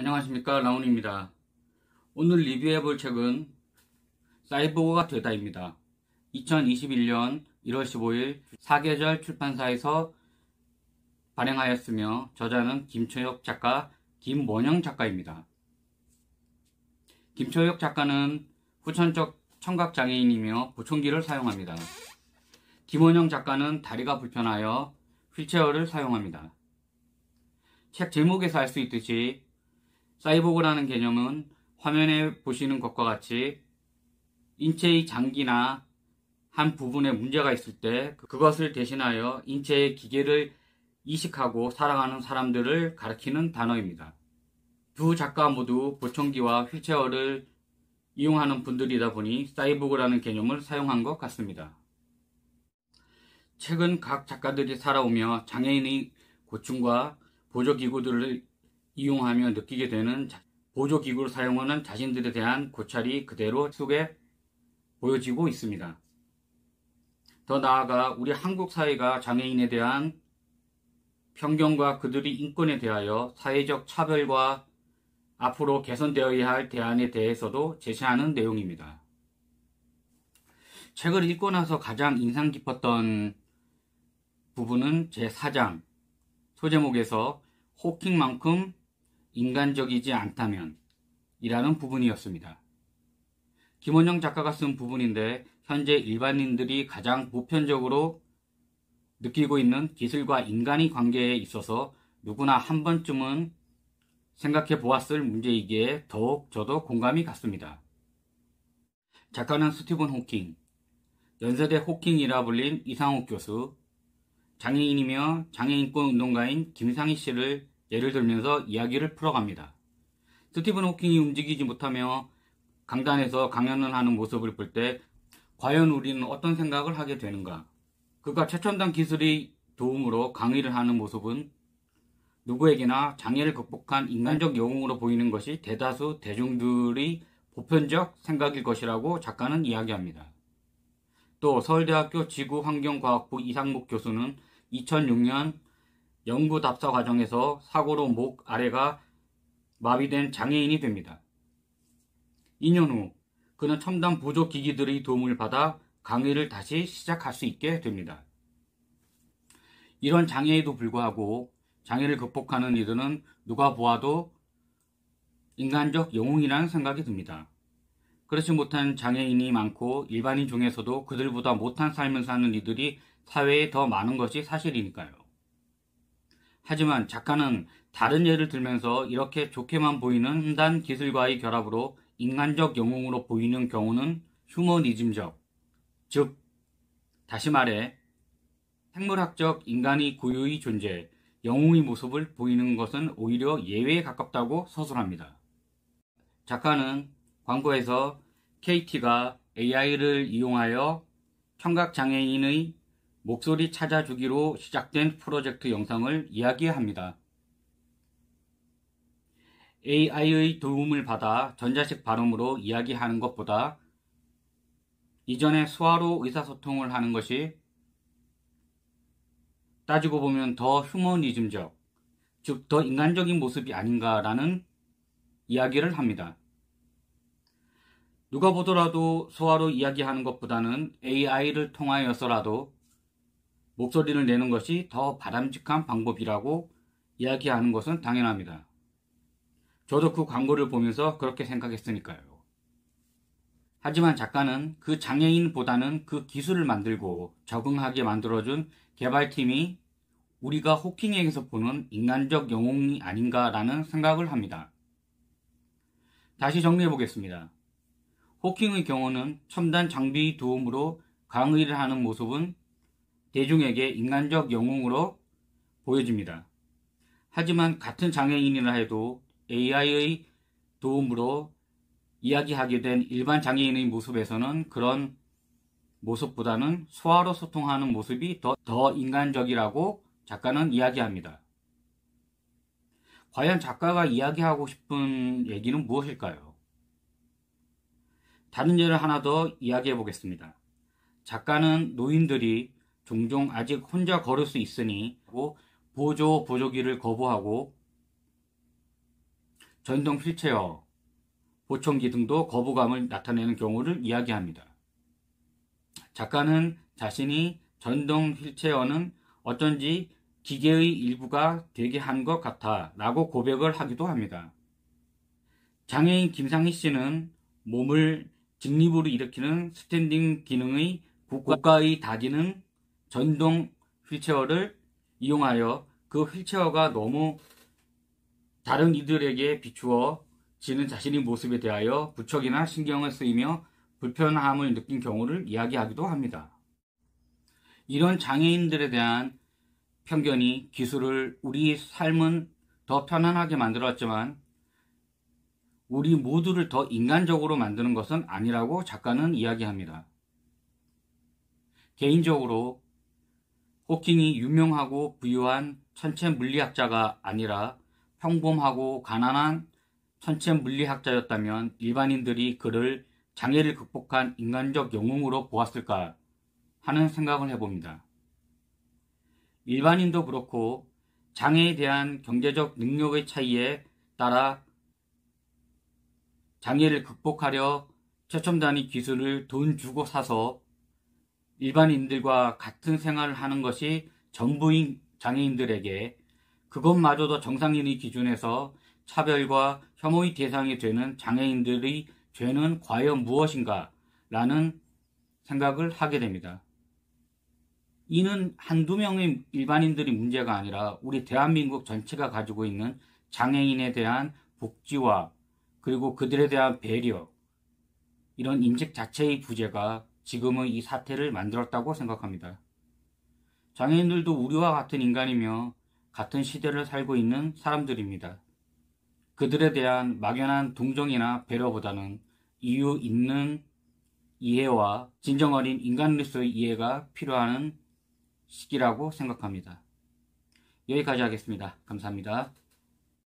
안녕하십니까 라온입니다. 오늘 리뷰해 볼 책은 사이보그가 되다입니다. 2021년 1월 15일 사계절 출판사에서 발행하였으며 저자는 김초혁 작가, 김원영 작가입니다. 김초혁 작가는 후천적 청각장애인이며 보청기를 사용합니다. 김원영 작가는 다리가 불편하여 휠체어를 사용합니다. 책 제목에서 알 수 있듯이 사이보그라는 개념은 화면에 보시는 것과 같이 인체의 장기나 한 부분에 문제가 있을 때 그, 그것을 대신하여 인체의 기계를 이식하고 사랑하는 사람들을 가리키는 단어입니다. 두 작가 모두 보청기와 휠체어를 이용하는 분들이다 보니 사이보그라는 개념을 사용한 것 같습니다. 최근 각 작가들이 살아오며 장애인의 고충과 보조기구들을 이용하며 느끼게 되는 보조기구를 사용하는 자신들에 대한 고찰이 그대로 속에 보여지고 있습니다. 더 나아가 우리 한국 사회가 장애인에 대한 편견과 그들의 인권에 대하여 사회적 차별과 앞으로 개선되어야 할 대안에 대해서도 제시하는 내용입니다. 책을 읽고 나서 가장 인상 깊었던 부분은 제4장 소제목에서 호킹만큼 인간적이지 않다면 이라는 부분이었습니다. 김원영 작가가 쓴 부분인데 현재 일반인들이 가장 보편적으로 느끼고 있는 기술과 인간의 관계에 있어서 누구나 한 번쯤은 생각해 보았을 문제이기에 더욱 저도 공감이 갔습니다. 작가는 스티븐 호킹, 연세대 호킹이라 불린 이상욱 교수, 장애인이며 장애인권 운동가인 김상희 씨를 예를 들면서 이야기를 풀어갑니다. 스티븐 호킹이 움직이지 못하며 강단에서 강연을 하는 모습을 볼 때 과연 우리는 어떤 생각을 하게 되는가? 그가 최첨단 기술의 도움으로 강의를 하는 모습은 누구에게나 장애를 극복한 인간적 영웅으로 보이는 것이 대다수 대중들의 보편적 생각일 것이라고 작가는 이야기합니다. 또 서울대학교 지구환경과학부 이상목 교수는 2006년 연구 답사 과정에서 사고로 목 아래가 마비된 장애인이 됩니다. 2년 후 그는 첨단 보조 기기들의 도움을 받아 강의를 다시 시작할 수 있게 됩니다. 이런 장애에도 불구하고 장애를 극복하는 이들은 누가 보아도 인간적 영웅이라는 생각이 듭니다. 그렇지 못한 장애인이 많고 일반인 중에서도 그들보다 못한 삶을 사는 이들이 사회에 더 많은 것이 사실이니까요. 하지만 작가는 다른 예를 들면서 이렇게 좋게만 보이는 흠단 기술과의 결합으로 인간적 영웅으로 보이는 경우는 휴머니즘적, 즉, 다시 말해, 생물학적 인간이 고유의 존재, 영웅의 모습을 보이는 것은 오히려 예외에 가깝다고 서술합니다. 작가는 광고에서 KT가 AI를 이용하여 청각장애인의 목소리 찾아주기로 시작된 프로젝트 영상을 이야기합니다. AI의 도움을 받아 전자식 발음으로 이야기하는 것보다 이전에 수화로 의사소통을 하는 것이 따지고 보면 더 휴머니즘적, 즉 더 인간적인 모습이 아닌가라는 이야기를 합니다. 누가 보더라도 소화로 이야기하는 것보다는 AI를 통하여서라도 목소리를 내는 것이 더 바람직한 방법이라고 이야기하는 것은 당연합니다. 저도 그 광고를 보면서 그렇게 생각했으니까요. 하지만 작가는 그 장애인보다는 그 기술을 만들고 적응하게 만들어준 개발팀이 우리가 호킹에게서 보는 인간적 영웅이 아닌가라는 생각을 합니다. 다시 정리해 보겠습니다. 호킹의 경우는 첨단 장비 도움으로 강의를 하는 모습은 대중에게 인간적 영웅으로 보여집니다. 하지만 같은 장애인이라 해도 AI의 도움으로 이야기하게 된 일반 장애인의 모습에서는 그런 모습보다는 소화로 소통하는 모습이 더, 더 인간적이라고 작가는 이야기합니다. 과연 작가가 이야기하고 싶은 얘기는 무엇일까요? 다른 예를 하나 더 이야기해 보겠습니다. 작가는 노인들이 종종 아직 혼자 걸을 수 있으니 보조 보조기를 거부하고 전동 휠체어, 보청기 등도 거부감을 나타내는 경우를 이야기합니다. 작가는 자신이 전동 휠체어는 어쩐지 기계의 일부가 되게 한 것 같아 라고 고백을 하기도 합니다. 장애인 김상희 씨는 몸을 직립으로 일으키는 스탠딩 기능의 고가의 다지는 전동 휠체어를 이용하여 그 휠체어가 너무 다른 이들에게 비추어 지는 자신의 모습에 대하여 부척이나 신경을 쓰이며 불편함을 느낀 경우를 이야기하기도 합니다. 이런 장애인들에 대한 편견이 기술을 우리 삶은 더 편안하게 만들었지만 우리 모두를 더 인간적으로 만드는 것은 아니라고 작가는 이야기합니다. 개인적으로 호킹이 유명하고 부유한 천체 물리학자가 아니라 평범하고 가난한 천체 물리학자였다면 일반인들이 그를 장애를 극복한 인간적 영웅으로 보았을까 하는 생각을 해봅니다. 일반인도 그렇고 장애에 대한 경제적 능력의 차이에 따라 장애를 극복하려 최첨단의 기술을 돈 주고 사서 일반인들과 같은 생활을 하는 것이 전부인 장애인들에게 그것마저도 정상인의 기준에서 차별과 혐오의 대상이 되는 장애인들의 죄는 과연 무엇인가 라는 생각을 하게 됩니다. 이는 한두 명의 일반인들이 문제가 아니라 우리 대한민국 전체가 가지고 있는 장애인에 대한 복지와 그리고 그들에 대한 배려 이런 인식 자체의 부재가 지금의 이 사태를 만들었다고 생각합니다. 장애인들도 우리와 같은 인간이며 같은 시대를 살고 있는 사람들입니다. 그들에 대한 막연한 동정이나 배려보다는 이유 있는 이해와 진정 어린 인간으로서의 이해가 필요한 시기라고 생각합니다. 여기까지 하겠습니다. 감사합니다.